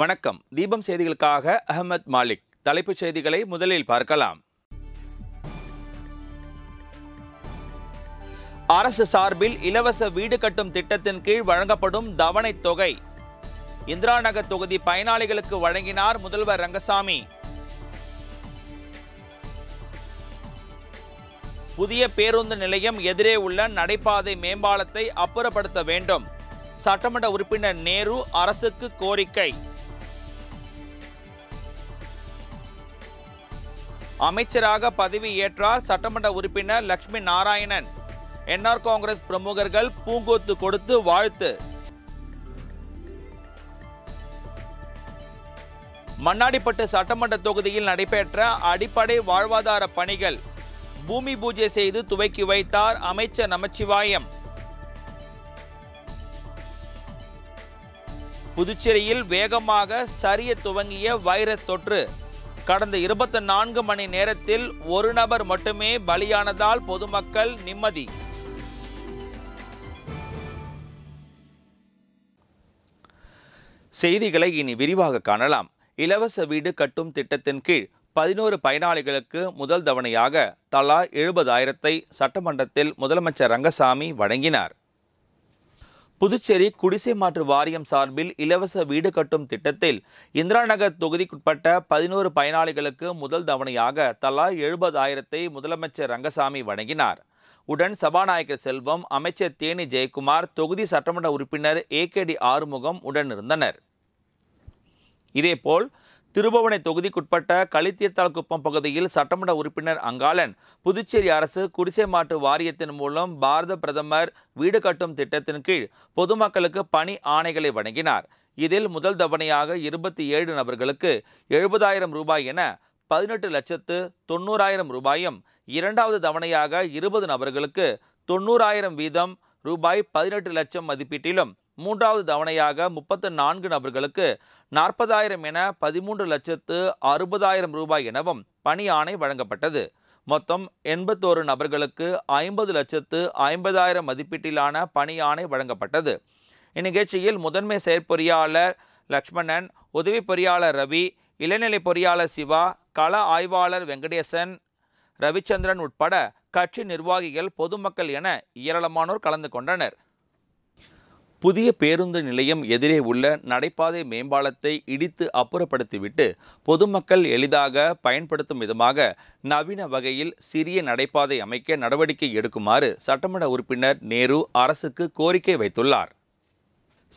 வணக்கம் தீபம் செய்திகளுக்காக அகமத் மாலிக் தலைப்புச் செய்திகளை முதலில் பார்க்கலாம் அரசு சார்பில் இலவச வீடு கட்டும் திட்டத்தின் கீழ் வழங்கப்படும் தவணைத் தொகை இந்திரா நகர் தொகுதி பயனாளிகளுக்கு வழங்கினார் முதல்வர் ரங்கசாமி புதிய பேருந்து நிலையம் எதிரே உள்ள நடைபாதை மேம்பாலத்தை அப்புறப்படுத்த வேண்டும் சட்டமன்ற உறுப்பினர் நேரு அரசுக்கு கோரிக்கை அமைச்சராக பதவி ஏற்றார் சட்டமன்ற உறுப்பினர் லக்ஷ்மி நாராயணன் என்ஆர் காங்கிரஸ் பிரமுகர்கள் பூங்கொத்து கொடுத்து வாழ்த்து மண்ணாடிப்பட்டு சட்டமன்ற தொகுதியில் நடைபெற்ற அடிப்படை வாழ்வாதார பணிகள் பூமி பூஜை செய்து துவக்கி வைத்தார் அமைச்சர் நமச்சிவாயம் புதுச்சேரியில் வேகமாக சரிய துவங்கிய வைரத் தொற்று கடந்த இருபத்தி நான்கு மணி நேரத்தில் ஒரு நபர் மட்டுமே பலியானதால் பொதுமக்கள் நிம்மதி செய்திகளை இனி விரிவாக காணலாம் இலவச வீடு கட்டும் திட்டத்தின் கீழ் பதினோரு பயனாளிகளுக்கு முதல் தவணையாக தலா எழுபதாயிரத்தை சட்டமன்றத்தில் முதலமைச்சர் ரங்கசாமி வழங்கினார் புதுச்சேரி குடிசை மாற்று வாரியம் சார்பில் இலவச வீடு கட்டும் திட்டத்தில் இந்திரா நகர் தொகுதிக்குட்பட்ட பதினோரு பயனாளிகளுக்கு முதல் தவணையாக தலா எழுபதாயிரத்தை முதலமைச்சர் ரங்கசாமி வழங்கினார் உடன் சபாநாயகர் செல்வம் அமைச்சர் தேனி ஜெயக்குமார் தொகுதி சட்டமன்ற உறுப்பினர் ஏ கே டி ஆறுமுகம் உடன் இருந்தனர் இதேபோல் திருபுவனை தொகுதிக்குட்பட்ட குப்பம் பகுதியில் சட்டமன்ற உறுப்பினர் அங்காளன் புதுச்சேரி அரசு குடிசை மாட்டு வாரியத்தின் மூலம் பாரத பிரதமர் வீடு கட்டும் திட்டத்தின் கீழ் பொதுமக்களுக்கு பணி ஆணைகளை வழங்கினார் இதில் முதல் தவணையாக இருபத்தி ஏழு நபர்களுக்கு எழுபதாயிரம் ரூபாய் என பதினெட்டு லட்சத்து தொண்ணூறாயிரம் ரூபாயும் இரண்டாவது தவணையாக இருபது நபர்களுக்கு தொண்ணூறாயிரம் வீதம் ரூபாய் பதினெட்டு லட்சம் மதிப்பீட்டிலும் மூன்றாவது தவணையாக முப்பத்து நான்கு நபர்களுக்கு நாற்பதாயிரம் என பதிமூன்று லட்சத்து அறுபதாயிரம் ரூபாய் எனவும் பணி ஆணை வழங்கப்பட்டது மொத்தம் எண்பத்தோரு நபர்களுக்கு ஐம்பது லட்சத்து ஐம்பதாயிரம் மதிப்பீட்டிலான பணி ஆணை வழங்கப்பட்டது இந்நிகழ்ச்சியில் முதன்மை செயற்பொறியாளர் லக்ஷ்மணன் உதவி பொறியாளர் ரவி இளநிலை பொறியாளர் சிவா கள ஆய்வாளர் வெங்கடேசன் ரவிச்சந்திரன் உட்பட கட்சி நிர்வாகிகள் பொதுமக்கள் என ஏராளமானோர் கலந்து கொண்டனர் புதிய பேருந்து நிலையம் எதிரே உள்ள நடைபாதை மேம்பாலத்தை இடித்து அப்புறப்படுத்திவிட்டு பொதுமக்கள் எளிதாக பயன்படுத்தும் விதமாக நவீன வகையில் சிறிய நடைபாதை அமைக்க நடவடிக்கை எடுக்குமாறு சட்டமன்ற உறுப்பினர் நேரு அரசுக்கு கோரிக்கை வைத்துள்ளார்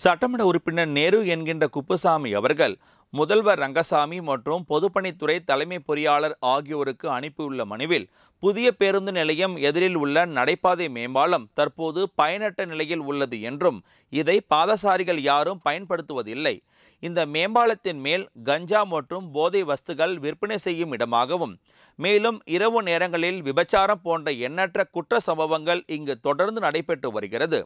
சட்டமன்ற உறுப்பினர் நேரு என்கின்ற குப்புசாமி அவர்கள் முதல்வர் ரங்கசாமி மற்றும் பொதுப்பணித்துறை தலைமை பொறியாளர் ஆகியோருக்கு அனுப்பியுள்ள மனுவில் புதிய பேருந்து நிலையம் எதிரில் உள்ள நடைபாதை மேம்பாலம் தற்போது பயனற்ற நிலையில் உள்ளது என்றும் இதை பாதசாரிகள் யாரும் பயன்படுத்துவதில்லை இந்த மேம்பாலத்தின் மேல் கஞ்சா மற்றும் போதை வஸ்துகள் விற்பனை செய்யும் இடமாகவும் மேலும் இரவு நேரங்களில் விபச்சாரம் போன்ற எண்ணற்ற குற்ற சம்பவங்கள் இங்கு தொடர்ந்து நடைபெற்று வருகிறது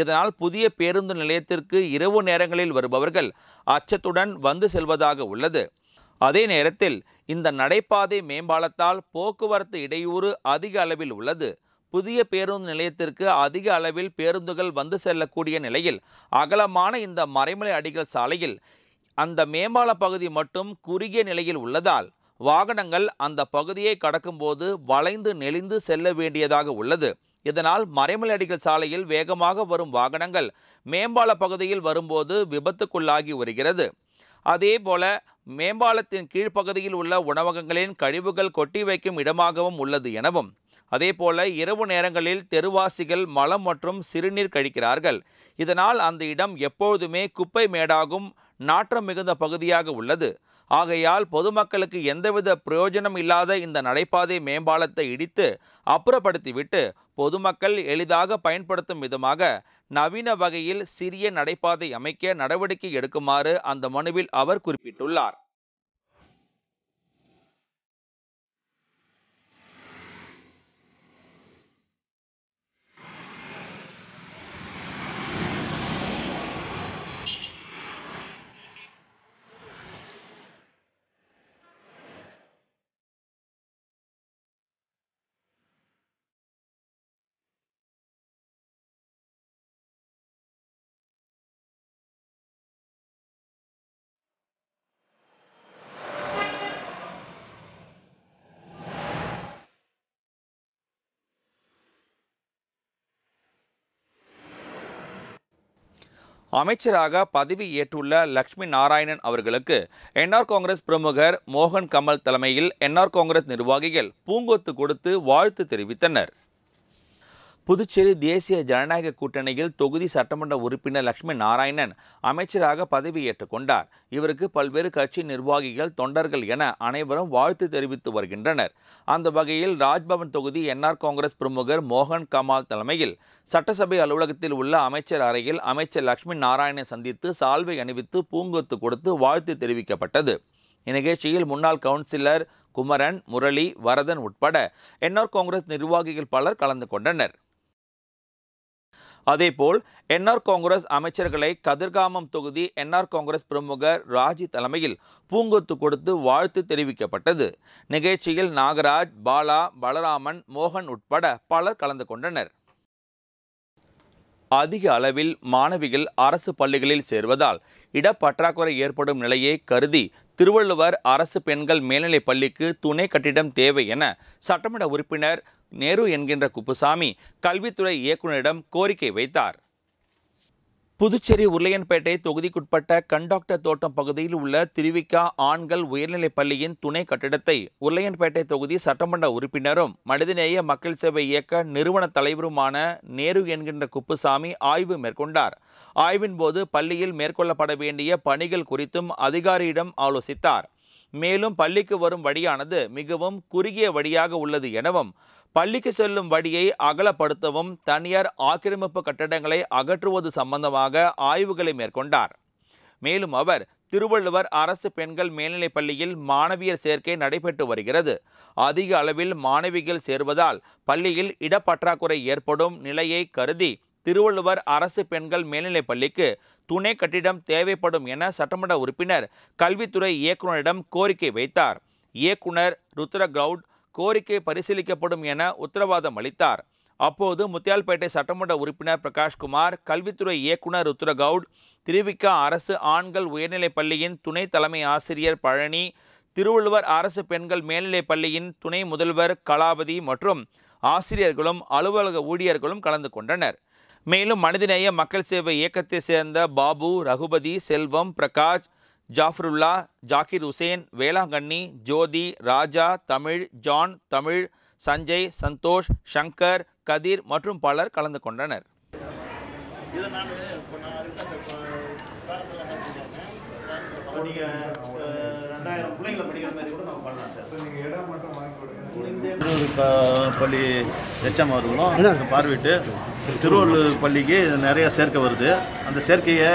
இதனால் புதிய பேருந்து நிலையத்திற்கு இரவு நேரங்களில் வருபவர்கள் அச்சத்துடன் வந்து செல்வதாக உள்ளது அதே நேரத்தில் இந்த நடைபாதை மேம்பாலத்தால் போக்குவரத்து இடையூறு அதிக அளவில் உள்ளது புதிய பேருந்து நிலையத்திற்கு அதிக அளவில் பேருந்துகள் வந்து செல்லக்கூடிய நிலையில் அகலமான இந்த மறைமலை அடிகள் சாலையில் அந்த மேம்பால பகுதி மட்டும் குறுகிய நிலையில் உள்ளதால் வாகனங்கள் அந்த பகுதியை கடக்கும்போது வளைந்து நெளிந்து செல்ல வேண்டியதாக உள்ளது இதனால் மறைமலையடிகள் சாலையில் வேகமாக வரும் வாகனங்கள் மேம்பால பகுதியில் வரும்போது விபத்துக்குள்ளாகி வருகிறது அதேபோல மேம்பாலத்தின் கீழ்ப்பகுதியில் உள்ள உணவகங்களின் கழிவுகள் கொட்டி வைக்கும் இடமாகவும் உள்ளது எனவும் அதேபோல இரவு நேரங்களில் தெருவாசிகள் மலம் மற்றும் சிறுநீர் கழிக்கிறார்கள் இதனால் அந்த இடம் எப்பொழுதுமே குப்பை மேடாகும் நாற்றம் மிகுந்த பகுதியாக உள்ளது ஆகையால் பொதுமக்களுக்கு எந்தவித பிரயோஜனம் இல்லாத இந்த நடைபாதை மேம்பாலத்தை இடித்து அப்புறப்படுத்திவிட்டு பொதுமக்கள் எளிதாக பயன்படுத்தும் விதமாக நவீன வகையில் சிறிய நடைபாதை அமைக்க நடவடிக்கை எடுக்குமாறு அந்த மனுவில் அவர் குறிப்பிட்டுள்ளார் அமைச்சராக பதவி ஏற்றுள்ள லக்ஷ்மி நாராயணன் அவர்களுக்கு என்ஆர் காங்கிரஸ் பிரமுகர் மோகன் கமல் தலைமையில் என்ஆர் காங்கிரஸ் நிர்வாகிகள் பூங்கொத்து கொடுத்து வாழ்த்து தெரிவித்தனர் புதுச்சேரி தேசிய ஜனநாயக கூட்டணியில் தொகுதி சட்டமன்ற உறுப்பினர் லட்சுமி நாராயணன் அமைச்சராக பதவியேற்றுக் கொண்டார் இவருக்கு பல்வேறு கட்சி நிர்வாகிகள் தொண்டர்கள் என அனைவரும் வாழ்த்து தெரிவித்து வருகின்றனர் அந்த வகையில் ராஜ்பவன் தொகுதி என்ஆர் காங்கிரஸ் பிரமுகர் மோகன் கமால் தலைமையில் சட்டசபை அலுவலகத்தில் உள்ள அமைச்சர் அறையில் அமைச்சர் லட்சுமி நாராயணனை சந்தித்து சால்வை அணிவித்து பூங்கொத்து கொடுத்து வாழ்த்து தெரிவிக்கப்பட்டது இந்நிகழ்ச்சியில் முன்னாள் கவுன்சிலர் குமரன் முரளி வரதன் உட்பட என்ஆர் காங்கிரஸ் நிர்வாகிகள் பலர் கலந்து கொண்டனர் அதேபோல் என்ஆர் காங்கிரஸ் அமைச்சர்களை கதிர்காமம் தொகுதி என்ஆர் காங்கிரஸ் பிரமுகர் ராஜி தலைமையில் பூங்கொத்து கொடுத்து வாழ்த்து தெரிவிக்கப்பட்டது நிகழ்ச்சியில் நாகராஜ் பாலா பலராமன் மோகன் உட்பட பலர் கலந்து கொண்டனர் அதிக அளவில் மாணவிகள் அரசு பள்ளிகளில் சேர்வதால் இடப்பற்றாக்குறை ஏற்படும் நிலையை கருதி திருவள்ளுவர் அரசு பெண்கள் மேல்நிலைப் பள்ளிக்கு துணை கட்டிடம் தேவை என சட்டமன்ற உறுப்பினர் நேரு என்கின்ற குப்புசாமி கல்வித்துறை இயக்குநரிடம் கோரிக்கை வைத்தார் புதுச்சேரி உருளையன்பேட்டை தொகுதிக்குட்பட்ட கண்டாக்டர் தோட்டம் பகுதியில் உள்ள திருவிக்கா ஆண்கள் உயர்நிலைப் பள்ளியின் துணை கட்டிடத்தை உருளையன்பேட்டை தொகுதி சட்டமன்ற உறுப்பினரும் மனிதநேய மக்கள் சேவை இயக்க நிறுவன தலைவருமான நேரு என்கின்ற குப்புசாமி ஆய்வு மேற்கொண்டார் ஆய்வின் போது பள்ளியில் மேற்கொள்ளப்பட வேண்டிய பணிகள் குறித்தும் அதிகாரியிடம் ஆலோசித்தார் மேலும் பள்ளிக்கு வரும் வழியானது மிகவும் குறுகிய வழியாக உள்ளது எனவும் பள்ளிக்கு செல்லும் வழியை அகலப்படுத்தவும் தனியார் ஆக்கிரமிப்பு கட்டடங்களை அகற்றுவது சம்பந்தமாக ஆய்வுகளை மேற்கொண்டார் மேலும் அவர் திருவள்ளுவர் அரசு பெண்கள் மேல்நிலைப் பள்ளியில் மாணவியர் சேர்க்கை நடைபெற்று வருகிறது அதிக அளவில் மாணவிகள் சேர்வதால் பள்ளியில் இடப்பற்றாக்குறை ஏற்படும் நிலையை கருதி திருவள்ளுவர் அரசு பெண்கள் மேல்நிலைப் பள்ளிக்கு துணை கட்டிடம் தேவைப்படும் என சட்டமன்ற உறுப்பினர் கல்வித்துறை இயக்குநரிடம் கோரிக்கை வைத்தார் இயக்குனர் ருத்ர கோரிக்கை பரிசீலிக்கப்படும் என உத்தரவாதம் அளித்தார் அப்போது முத்தியால்பேட்டை சட்டமன்ற உறுப்பினர் பிரகாஷ்குமார் கல்வித்துறை இயக்குனர் ருத்ரகவுட் திருவிக்க அரசு ஆண்கள் உயர்நிலைப் பள்ளியின் துணை தலைமை ஆசிரியர் பழனி திருவள்ளுவர் அரசு பெண்கள் மேல்நிலைப் பள்ளியின் துணை முதல்வர் கலாபதி மற்றும் ஆசிரியர்களும் அலுவலக ஊழியர்களும் கலந்து கொண்டனர் மேலும் மனிதநேய மக்கள் சேவை இயக்கத்தை சேர்ந்த பாபு ரகுபதி செல்வம் பிரகாஷ் ஜாஃபருல்லா ஜாக்கிர் உசேன் வேளாங்கண்ணி ஜோதி ராஜா தமிழ் ஜான் தமிழ் சஞ்சய் சந்தோஷ் ஷங்கர் கதிர் மற்றும் பலர் கலந்து கொண்டனர் பள்ளி எச்எம் அவர்களும் பார்வையிட்டு திருவள்ளூர் பள்ளிக்கு நிறைய சேர்க்கை வருது அந்த சேர்க்கையை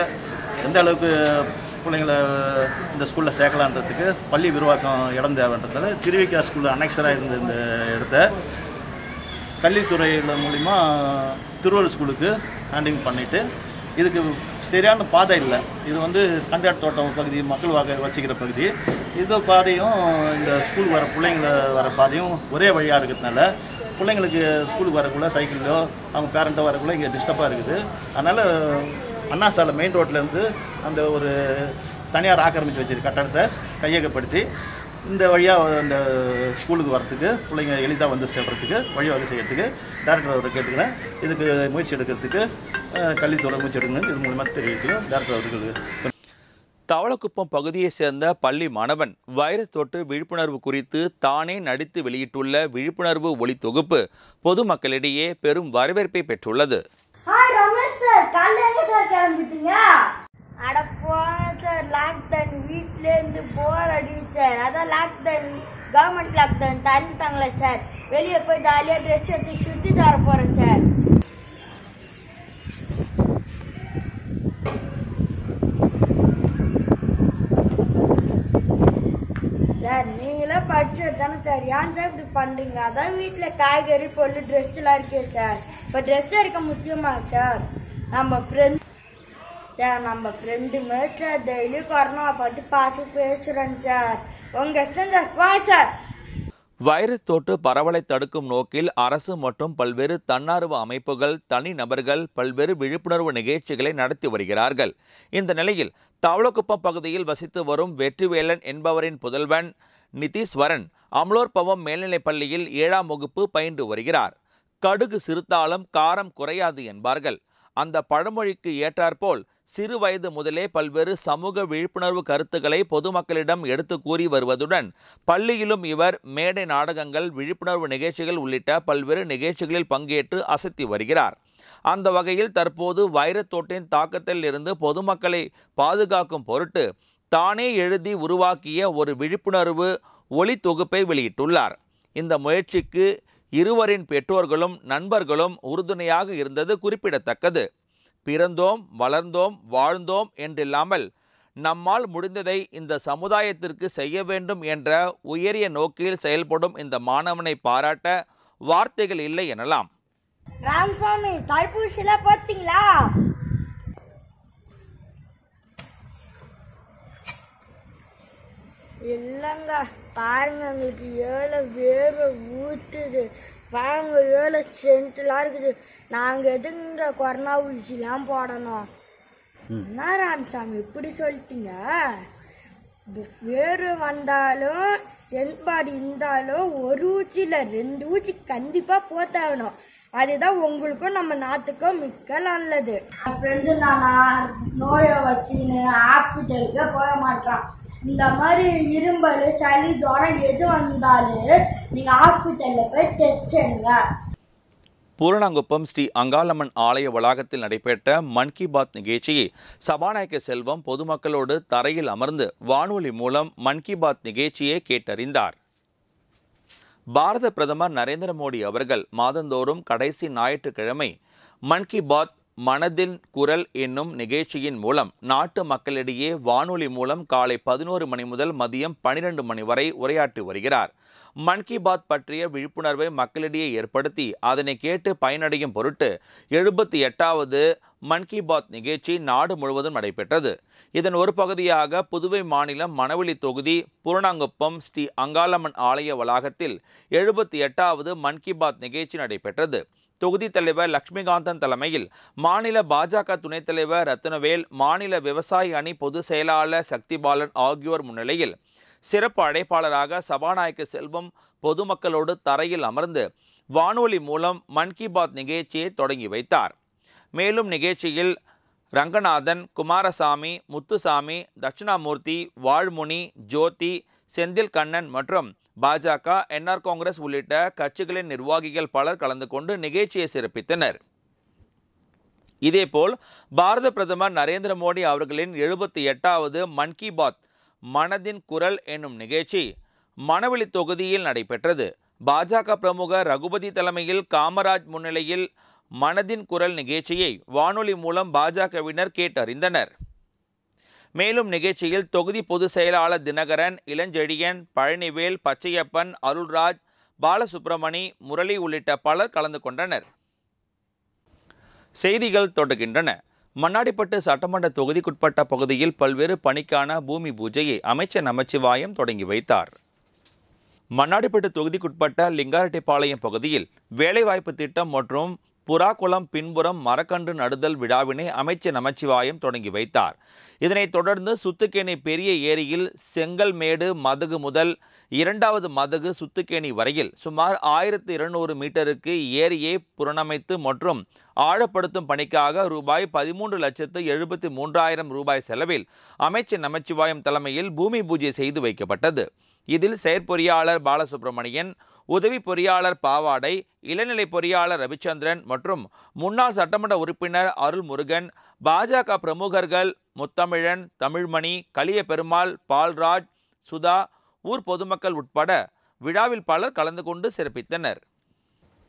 எந்த அளவுக்கு பிள்ளைங்களை இந்த ஸ்கூலில் சேர்க்கலான்றதுக்கு பள்ளி விரிவாக்கம் இடம் தேவைன்றதுனால திருவிக்கா ஸ்கூலில் அனெக்சராக இருந்த இந்த இடத்த கல்வித்துறையில் மூலிமா திருவள்ளூர் ஸ்கூலுக்கு ஹேண்டிங் பண்ணிவிட்டு இதுக்கு சரியான பாதை இல்லை இது வந்து கண்டாட் தோட்டம் பகுதி மக்கள் வாக்க வச்சுக்கிற பகுதி இந்த பாதையும் இந்த ஸ்கூலுக்கு வர பிள்ளைங்கள வர பாதையும் ஒரே வழியாக இருக்கிறதுனால பிள்ளைங்களுக்கு ஸ்கூலுக்கு வரக்குள்ளே சைக்கிளோ அவங்க பேரண்ட்டோ வரக்குள்ளே இங்கே டிஸ்டர்பாக இருக்குது அதனால் அண்ணா சாலை மெயின் ரோட்லேருந்து அந்த ஒரு தனியார் ஆக்கிரமித்து வச்சுரு கட்டடத்தை கையகப்படுத்தி இந்த வழியாக அந்த ஸ்கூலுக்கு வரத்துக்கு பிள்ளைங்க எளிதாக வந்து செல்கிறதுக்கு வழிவகை செய்கிறதுக்கு டேரக்டர் அவரை கேட்டுக்கிறேன் இதுக்கு முயற்சி எடுக்கிறதுக்கு கல்வித்துறை முயற்சி எடுக்கணும் இது மூலமாக தெரிவிக்கிறேன் டேரக்டர் அவர்களுக்கு தவளக்குப்பம் பகுதியை சேர்ந்த பள்ளி மாணவன் வைரஸ் தொற்று விழிப்புணர்வு குறித்து தானே நடித்து வெளியிட்டுள்ள விழிப்புணர்வு ஒளி தொகுப்பு பொதுமக்களிடையே பெரும் வரவேற்பை பெற்றுள்ளது வந்துட்டுங்க அட போங்க சார் லாக்டவுன் வீட்டிலேருந்து போர் அடிச்சு சார் அதான் லாக்டவுன் கவர்மெண்ட் லாக்டவுன் தந்துட்டாங்களே சார் வெளியே போய் ஜாலியாக ட்ரெஸ் எடுத்து சுற்றி தர போகிறேன் சார் சார் நீங்களே படிச்சது தானே சார் ஏன் சார் இப்படி பண்ணுறீங்க அதான் வீட்டில் காய்கறி பொருள் ட்ரெஸ்லாம் இருக்கே சார் இப்போ ட்ரெஸ் எடுக்க முக்கியமாக சார் நம்ம ஃப்ரெண்ட்ஸ் சார் நம்ம ஃப்ரெண்டு மாரி சார் டெய்லி கொரோனா பார்த்து பார்த்து பேசுகிறேன் சார் உங்க இஷ்டம் சார் வா சார் வைரஸ் தொற்று பரவலை தடுக்கும் நோக்கில் அரசு மற்றும் பல்வேறு தன்னார்வ அமைப்புகள் தனிநபர்கள் பல்வேறு விழிப்புணர்வு நிகழ்ச்சிகளை நடத்தி வருகிறார்கள் இந்த நிலையில் தவளக்குப்பம் பகுதியில் வசித்து வரும் வெற்றிவேலன் என்பவரின் புதல்வன் நிதிஸ்வரன் அம்லோர்பவம் மேல்நிலைப் பள்ளியில் ஏழாம் வகுப்பு பயின்று வருகிறார் கடுகு சிறுத்தாலும் காரம் குறையாது என்பார்கள் அந்த பழமொழிக்கு ஏற்றாற்போல் சிறு வயது முதலே பல்வேறு சமூக விழிப்புணர்வு கருத்துக்களை பொதுமக்களிடம் எடுத்து கூறி வருவதுடன் பள்ளியிலும் இவர் மேடை நாடகங்கள் விழிப்புணர்வு நிகழ்ச்சிகள் உள்ளிட்ட பல்வேறு நிகழ்ச்சிகளில் பங்கேற்று அசத்தி வருகிறார் அந்த வகையில் தற்போது தோட்டின் தாக்கத்தில் இருந்து பொதுமக்களை பாதுகாக்கும் பொருட்டு தானே எழுதி உருவாக்கிய ஒரு விழிப்புணர்வு ஒளி தொகுப்பை வெளியிட்டுள்ளார் இந்த முயற்சிக்கு இருவரின் பெற்றோர்களும் நண்பர்களும் உறுதுணையாக இருந்தது குறிப்பிடத்தக்கது பிறந்தோம் வளர்ந்தோம் வாழ்ந்தோம் என்றில்லாமல் நம்மால் முடிந்ததை இந்த சமுதாயத்திற்கு செய்ய வேண்டும் என்ற உயரிய நோக்கில் செயல்படும் இந்த மாணவனை பாராட்ட வார்த்தைகள் இல்லை எனலாம் ராமசாமி பார்த்தீங்களா இல்லைங்க பாருங்க எங்களுக்கு ஏழை வேறு ஊற்றுது பாருங்க ஏழை சென்ட்லாம் இருக்குது நாங்கள் எதுங்க கொரோனா ஊசிலாம் போடணும் என்ன ராமசாமி இப்படி சொல்லிட்டீங்க வேறு வந்தாலும் எண்பாடு இருந்தாலும் ஒரு ஊச்சியில் ரெண்டு ஊசி கண்டிப்பாக போத்தாகணும் அதுதான் உங்களுக்கும் நம்ம நாட்டுக்கும் மிக்க நல்லது ஃப்ரெண்டு நான் நோயை வச்சுன்னு ஹாஸ்பிட்டலுக்கு போக மாட்டான் இந்த மாதிரி இரும்பல் சளி தூரம் எது வந்தாலும் நீங்கள் ஹாஸ்பிட்டலில் போய் டெஸ்ட் எடுங்க பூரணாங்குப்பம் ஸ்ரீ அங்காளம்மன் ஆலய வளாகத்தில் நடைபெற்ற மன் கி பாத் நிகழ்ச்சியை சபாநாயக செல்வம் பொதுமக்களோடு தரையில் அமர்ந்து வானொலி மூலம் மன் கி பாத் நிகழ்ச்சியை கேட்டறிந்தார் பாரத பிரதமர் நரேந்திர மோடி அவர்கள் மாதந்தோறும் கடைசி ஞாயிற்றுக்கிழமை மன் கி பாத் மனதின் குரல் என்னும் நிகழ்ச்சியின் மூலம் நாட்டு மக்களிடையே வானொலி மூலம் காலை பதினோரு மணி முதல் மதியம் பனிரெண்டு மணி வரை உரையாற்றி வருகிறார் மன் கி பாத் பற்றிய விழிப்புணர்வை மக்களிடையே ஏற்படுத்தி அதனை கேட்டு பயனடையும் பொருட்டு எழுபத்தி எட்டாவது மன் கி பாத் நிகழ்ச்சி நாடு முழுவதும் நடைபெற்றது இதன் ஒரு பகுதியாக புதுவை மாநிலம் மணவெளி தொகுதி புறணாங்குப்பம் ஸ்ரீ அங்காளம்மன் ஆலய வளாகத்தில் எழுபத்தி எட்டாவது மன் கி பாத் நிகழ்ச்சி நடைபெற்றது தொகுதி தலைவர் லக்ஷ்மிகாந்தன் தலைமையில் மாநில பாஜக துணைத் தலைவர் ரத்னவேல் மாநில விவசாய அணி பொதுச் செயலாளர் சக்திபாலன் ஆகியோர் முன்னிலையில் சிறப்பு அழைப்பாளராக சபாநாயகர் செல்வம் பொதுமக்களோடு தரையில் அமர்ந்து வானொலி மூலம் மன் கி பாத் நிகழ்ச்சியை தொடங்கி வைத்தார் மேலும் நிகழ்ச்சியில் ரங்கநாதன் குமாரசாமி முத்துசாமி தட்சிணாமூர்த்தி வாழ்முனி ஜோதி செந்தில் கண்ணன் மற்றும் பாஜக என்ஆர் காங்கிரஸ் உள்ளிட்ட கட்சிகளின் நிர்வாகிகள் பலர் கலந்து கொண்டு நிகழ்ச்சியை சிறப்பித்தனர் இதேபோல் பாரத பிரதமர் நரேந்திர மோடி அவர்களின் எழுபத்தி எட்டாவது மன் கி பாத் மனதின் குரல் என்னும் நிகழ்ச்சி மணவெளி தொகுதியில் நடைபெற்றது பாஜக பிரமுகர் ரகுபதி தலைமையில் காமராஜ் முன்னிலையில் மனதின் குரல் நிகழ்ச்சியை வானொலி மூலம் பாஜகவினர் கேட்டறிந்தனர் மேலும் நிகழ்ச்சியில் தொகுதி பொதுச் செயலாளர் தினகரன் இளஞ்செழியன் பழனிவேல் பச்சையப்பன் அருள்ராஜ் பாலசுப்பிரமணி முரளி உள்ளிட்ட பலர் கலந்து கொண்டனர் செய்திகள் தொடர்கின்றன மண்ணாடிப்பட்டு சட்டமன்ற தொகுதிக்குட்பட்ட பகுதியில் பல்வேறு பணிக்கான பூமி பூஜையை அமைச்சர் நமச்சிவாயம் தொடங்கி வைத்தார் மன்னாடிப்பட்டு தொகுதிக்குட்பட்ட லிங்காரெட்டிப்பாளையம் பகுதியில் வேலைவாய்ப்பு திட்டம் மற்றும் புறாக்குளம் பின்புறம் மரக்கன்று நடுதல் விழாவினை அமைச்சர் நமச்சிவாயம் தொடங்கி வைத்தார் இதனைத் தொடர்ந்து சுத்துக்கேணி பெரிய ஏரியில் செங்கல்மேடு மதகு முதல் இரண்டாவது மதகு சுத்துக்கேணி வரையில் சுமார் ஆயிரத்து இருநூறு மீட்டருக்கு ஏரியை புனரமைத்து மற்றும் ஆழப்படுத்தும் பணிக்காக ரூபாய் பதிமூன்று லட்சத்து எழுபத்தி மூன்றாயிரம் ரூபாய் செலவில் அமைச்சர் நமச்சிவாயம் தலைமையில் பூமி பூஜை செய்து வைக்கப்பட்டது இதில் செயற்பொறியாளர் பாலசுப்பிரமணியன் உதவி பொறியாளர் பாவாடை இளநிலை பொறியாளர் ரவிச்சந்திரன் மற்றும் முன்னாள் சட்டமன்ற உறுப்பினர் அருள் முருகன் பாஜக பிரமுகர்கள் முத்தமிழன் தமிழ்மணி கலிய பெருமாள் பால்ராஜ் சுதா ஊர் பொதுமக்கள் உட்பட விழாவில் பலர் கலந்து கொண்டு சிறப்பித்தனர்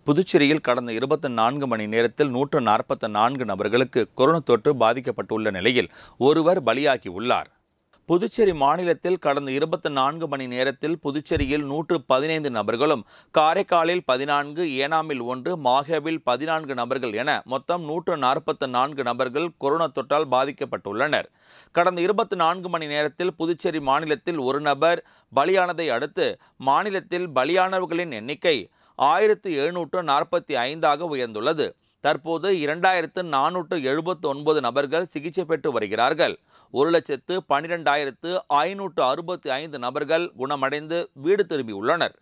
புதுச்சேரியில் கடந்த இருபத்தி நான்கு மணி நேரத்தில் நூற்று நாற்பத்தி நான்கு நபர்களுக்கு கொரோனா தொற்று பாதிக்கப்பட்டுள்ள நிலையில் ஒருவர் பலியாகி உள்ளார் புதுச்சேரி மாநிலத்தில் கடந்த இருபத்தி நான்கு மணி நேரத்தில் புதுச்சேரியில் நூற்று பதினைந்து நபர்களும் காரைக்காலில் பதினான்கு ஏனாமில் ஒன்று மாஹேவில் பதினான்கு நபர்கள் என மொத்தம் நூற்று நாற்பத்தி நான்கு நபர்கள் கொரோனா தொற்றால் பாதிக்கப்பட்டுள்ளனர் கடந்த இருபத்தி நான்கு மணி நேரத்தில் புதுச்சேரி மாநிலத்தில் ஒரு நபர் பலியானதை அடுத்து மாநிலத்தில் பலியானவர்களின் எண்ணிக்கை ஆயிரத்து எழுநூற்று நாற்பத்தி ஐந்தாக உயர்ந்துள்ளது தற்போது இரண்டாயிரத்து நானூற்று எழுபத்து ஒன்பது நபர்கள் சிகிச்சை பெற்று வருகிறார்கள் ஒரு லட்சத்து பன்னிரெண்டாயிரத்து ஐநூற்று அறுபத்தி ஐந்து நபர்கள் குணமடைந்து வீடு திரும்பியுள்ளனர்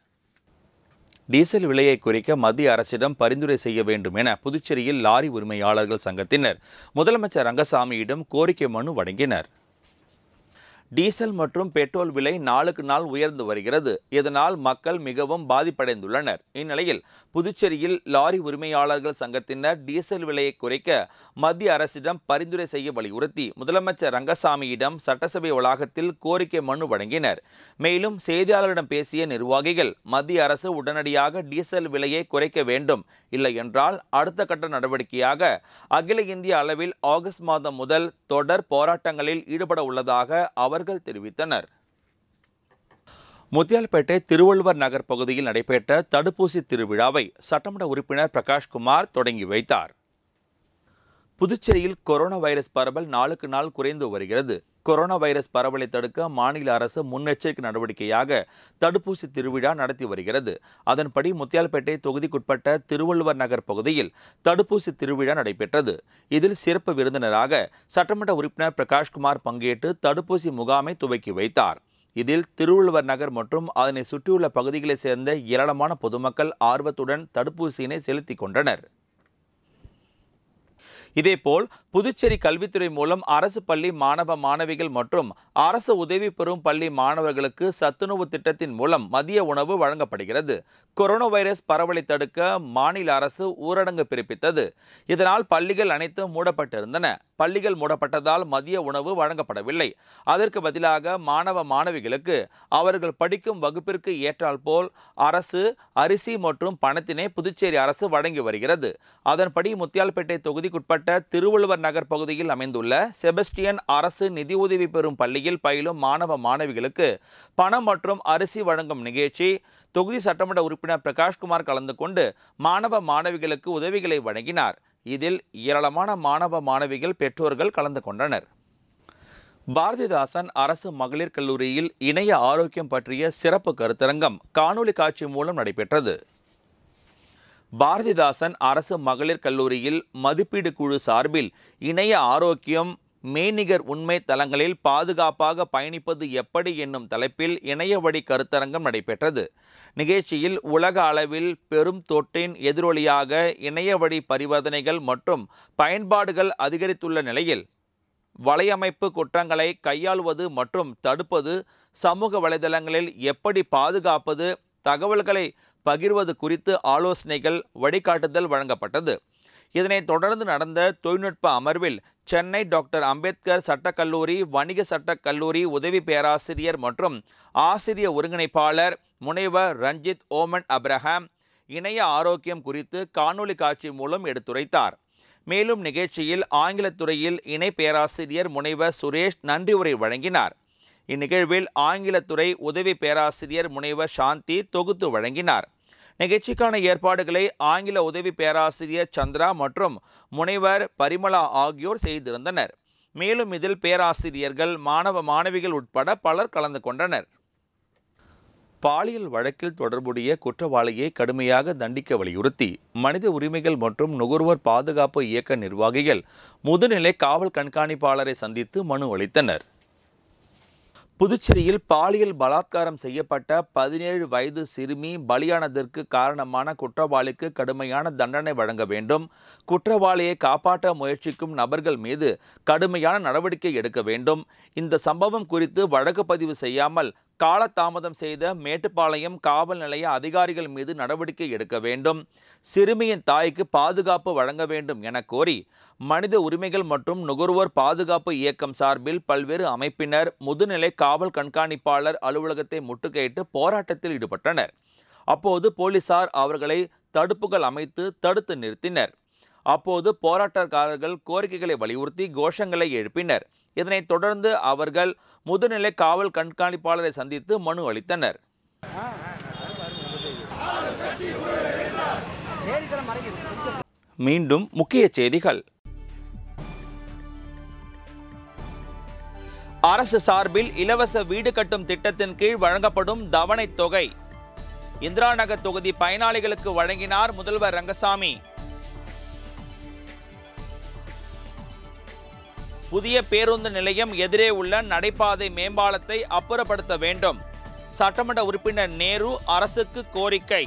டீசல் விலையை குறைக்க மத்திய அரசிடம் பரிந்துரை செய்ய வேண்டும் என புதுச்சேரியில் லாரி உரிமையாளர்கள் சங்கத்தினர் முதலமைச்சர் ரங்கசாமியிடம் கோரிக்கை மனு வழங்கினர் டீசல் மற்றும் பெட்ரோல் விலை நாளுக்கு நாள் உயர்ந்து வருகிறது இதனால் மக்கள் மிகவும் பாதிப்படைந்துள்ளனர் இந்நிலையில் புதுச்சேரியில் லாரி உரிமையாளர்கள் சங்கத்தினர் டீசல் விலையை குறைக்க மத்திய அரசிடம் பரிந்துரை செய்ய வலியுறுத்தி முதலமைச்சர் ரங்கசாமியிடம் சட்டசபை வளாகத்தில் கோரிக்கை மனு வழங்கினர் மேலும் செய்தியாளர்களிடம் பேசிய நிர்வாகிகள் மத்திய அரசு உடனடியாக டீசல் விலையை குறைக்க வேண்டும் இல்லை என்றால் அடுத்த கட்ட நடவடிக்கையாக அகில இந்திய அளவில் ஆகஸ்ட் மாதம் முதல் தொடர் போராட்டங்களில் ஈடுபட உள்ளதாக அவர் அவர்கள் தெரிவித்தனர் முத்தியால்பேட்டை திருவள்ளுவர் நகர் பகுதியில் நடைபெற்ற தடுப்பூசி திருவிழாவை சட்டமன்ற உறுப்பினர் பிரகாஷ்குமார் தொடங்கி வைத்தார் புதுச்சேரியில் கொரோனா வைரஸ் பரவல் நாளுக்கு நாள் குறைந்து வருகிறது கொரோனா வைரஸ் பரவலை தடுக்க மாநில அரசு முன்னெச்சரிக்கை நடவடிக்கையாக தடுப்பூசி திருவிழா நடத்தி வருகிறது அதன்படி முத்தியால்பேட்டை தொகுதிக்குட்பட்ட திருவள்ளுவர் நகர் பகுதியில் தடுப்பூசி திருவிழா நடைபெற்றது இதில் சிறப்பு விருந்தினராக சட்டமன்ற உறுப்பினர் பிரகாஷ்குமார் பங்கேற்று தடுப்பூசி முகாமை துவக்கி வைத்தார் இதில் திருவள்ளுவர் நகர் மற்றும் அதனை சுற்றியுள்ள பகுதிகளைச் சேர்ந்த ஏராளமான பொதுமக்கள் ஆர்வத்துடன் தடுப்பூசியினை செலுத்திக் கொண்டனர் இதேபோல் புதுச்சேரி கல்வித்துறை மூலம் அரசு பள்ளி மாணவ மாணவிகள் மற்றும் அரசு உதவி பெறும் பள்ளி மாணவர்களுக்கு சத்துணவு திட்டத்தின் மூலம் மதிய உணவு வழங்கப்படுகிறது கொரோனா வைரஸ் பரவலை தடுக்க மாநில அரசு ஊரடங்கு பிறப்பித்தது இதனால் பள்ளிகள் அனைத்தும் மூடப்பட்டிருந்தன பள்ளிகள் மூடப்பட்டதால் மதிய உணவு வழங்கப்படவில்லை அதற்கு பதிலாக மாணவ மாணவிகளுக்கு அவர்கள் படிக்கும் வகுப்பிற்கு ஏற்றால் போல் அரசு அரிசி மற்றும் பணத்தினை புதுச்சேரி அரசு வழங்கி வருகிறது அதன்படி முத்தியால்பேட்டை தொகுதிக்குட்பட்ட மாவட்ட திருவள்ளுவர் நகர் பகுதியில் அமைந்துள்ள செபஸ்டியன் அரசு நிதியுதவி பெறும் பள்ளியில் பயிலும் மாணவ மாணவிகளுக்கு பணம் மற்றும் அரிசி வழங்கும் நிகழ்ச்சி தொகுதி சட்டமன்ற உறுப்பினர் பிரகாஷ்குமார் கலந்து கொண்டு மாணவ மாணவிகளுக்கு உதவிகளை வழங்கினார் இதில் ஏராளமான மாணவ மாணவிகள் பெற்றோர்கள் கலந்து கொண்டனர் பாரதிதாசன் அரசு மகளிர் கல்லூரியில் இணைய ஆரோக்கியம் பற்றிய சிறப்பு கருத்தரங்கம் காணொலி காட்சி மூலம் நடைபெற்றது பாரதிதாசன் அரசு மகளிர் கல்லூரியில் மதிப்பீடு குழு சார்பில் இணைய ஆரோக்கியம் மேனிகர் உண்மை தளங்களில் பாதுகாப்பாக பயணிப்பது எப்படி என்னும் தலைப்பில் இணையவழி கருத்தரங்கம் நடைபெற்றது நிகழ்ச்சியில் உலக அளவில் பெரும் தொற்றின் எதிரொலியாக இணையவழி பரிவர்த்தனைகள் மற்றும் பயன்பாடுகள் அதிகரித்துள்ள நிலையில் வலையமைப்பு குற்றங்களை கையாள்வது மற்றும் தடுப்பது சமூக வலைதளங்களில் எப்படி பாதுகாப்பது தகவல்களை பகிர்வது குறித்து ஆலோசனைகள் வழிகாட்டுதல் வழங்கப்பட்டது இதனைத் தொடர்ந்து நடந்த தொழில்நுட்ப அமர்வில் சென்னை டாக்டர் அம்பேத்கர் சட்டக்கல்லூரி வணிக சட்டக்கல்லூரி உதவி பேராசிரியர் மற்றும் ஆசிரிய ஒருங்கிணைப்பாளர் முனைவர் ரஞ்சித் ஓமன் அப்ரஹாம் இணைய ஆரோக்கியம் குறித்து காணொலி காட்சி மூலம் எடுத்துரைத்தார் மேலும் நிகழ்ச்சியில் ஆங்கிலத்துறையில் இணை பேராசிரியர் முனைவர் சுரேஷ் நன்றி உரை வழங்கினார் இந்நிகழ்வில் ஆங்கிலத்துறை உதவி பேராசிரியர் முனைவர் சாந்தி தொகுத்து வழங்கினார் நிகழ்ச்சிக்கான ஏற்பாடுகளை ஆங்கில உதவி பேராசிரியர் சந்திரா மற்றும் முனைவர் பரிமளா ஆகியோர் செய்திருந்தனர் மேலும் இதில் பேராசிரியர்கள் மாணவ மாணவிகள் உட்பட பலர் கலந்து கொண்டனர் பாலியல் வழக்கில் தொடர்புடைய குற்றவாளியை கடுமையாக தண்டிக்க வலியுறுத்தி மனித உரிமைகள் மற்றும் நுகர்வோர் பாதுகாப்பு இயக்க நிர்வாகிகள் முதுநிலை காவல் கண்காணிப்பாளரை சந்தித்து மனு அளித்தனர் புதுச்சேரியில் பாலியல் பலாத்காரம் செய்யப்பட்ட பதினேழு வயது சிறுமி பலியானதற்கு காரணமான குற்றவாளிக்கு கடுமையான தண்டனை வழங்க வேண்டும் குற்றவாளியை காப்பாற்ற முயற்சிக்கும் நபர்கள் மீது கடுமையான நடவடிக்கை எடுக்க வேண்டும் இந்த சம்பவம் குறித்து வழக்கு பதிவு செய்யாமல் காலதாமதம் செய்த மேட்டுப்பாளையம் காவல் நிலைய அதிகாரிகள் மீது நடவடிக்கை எடுக்க வேண்டும் சிறுமியின் தாய்க்கு பாதுகாப்பு வழங்க வேண்டும் என கோரி மனித உரிமைகள் மற்றும் நுகர்வோர் பாதுகாப்பு இயக்கம் சார்பில் பல்வேறு அமைப்பினர் முதுநிலை காவல் கண்காணிப்பாளர் அலுவலகத்தை முட்டுக்கையிட்டு போராட்டத்தில் ஈடுபட்டனர் அப்போது போலீசார் அவர்களை தடுப்புகள் அமைத்து தடுத்து நிறுத்தினர் அப்போது போராட்டக்காரர்கள் கோரிக்கைகளை வலியுறுத்தி கோஷங்களை எழுப்பினர் இதனைத் தொடர்ந்து அவர்கள் முதுநிலை காவல் கண்காணிப்பாளரை சந்தித்து மனு அளித்தனர் மீண்டும் முக்கிய செய்திகள் அரசு சார்பில் இலவச வீடு கட்டும் திட்டத்தின் கீழ் வழங்கப்படும் தவணைத் தொகை இந்திரா நகர் தொகுதி பயனாளிகளுக்கு வழங்கினார் முதல்வர் ரங்கசாமி புதிய பேருந்து நிலையம் எதிரே உள்ள நடைபாதை மேம்பாலத்தை அப்புறப்படுத்த வேண்டும் சட்டமன்ற உறுப்பினர் நேரு அரசுக்கு கோரிக்கை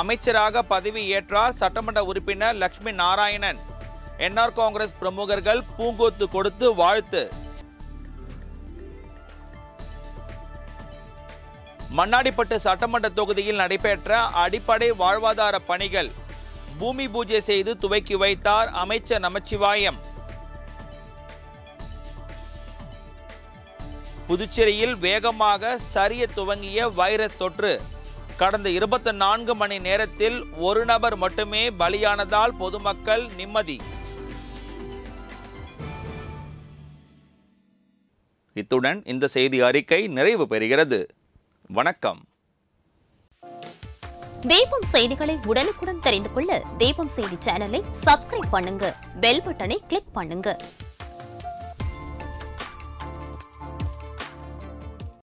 அமைச்சராக பதவி ஏற்றார் சட்டமன்ற உறுப்பினர் லட்சுமி நாராயணன் என்ஆர் காங்கிரஸ் பிரமுகர்கள் பூங்கொத்து கொடுத்து வாழ்த்து மண்ணாடிப்பட்டு சட்டமன்ற தொகுதியில் நடைபெற்ற அடிப்படை வாழ்வாதார பணிகள் பூமி பூஜை செய்து துவக்கி வைத்தார் அமைச்சர் நமச்சிவாயம் புதுச்சேரியில் வேகமாக சரிய துவங்கிய வைரஸ் தொற்று கடந்த இருபத்தி நான்கு மணி நேரத்தில் ஒரு நபர் மட்டுமே பலியானதால் பொதுமக்கள் நிம்மதி இத்துடன் இந்த செய்தி அறிக்கை நிறைவு பெறுகிறது வணக்கம் தீபம் செய்திகளை உடனுக்குடன் தெரிந்து கொள்ள தீபம் செய்தி சேனலை சப்ஸ்கிரைப் பண்ணுங்க பெல் பட்டனை கிளிக் பண்ணுங்க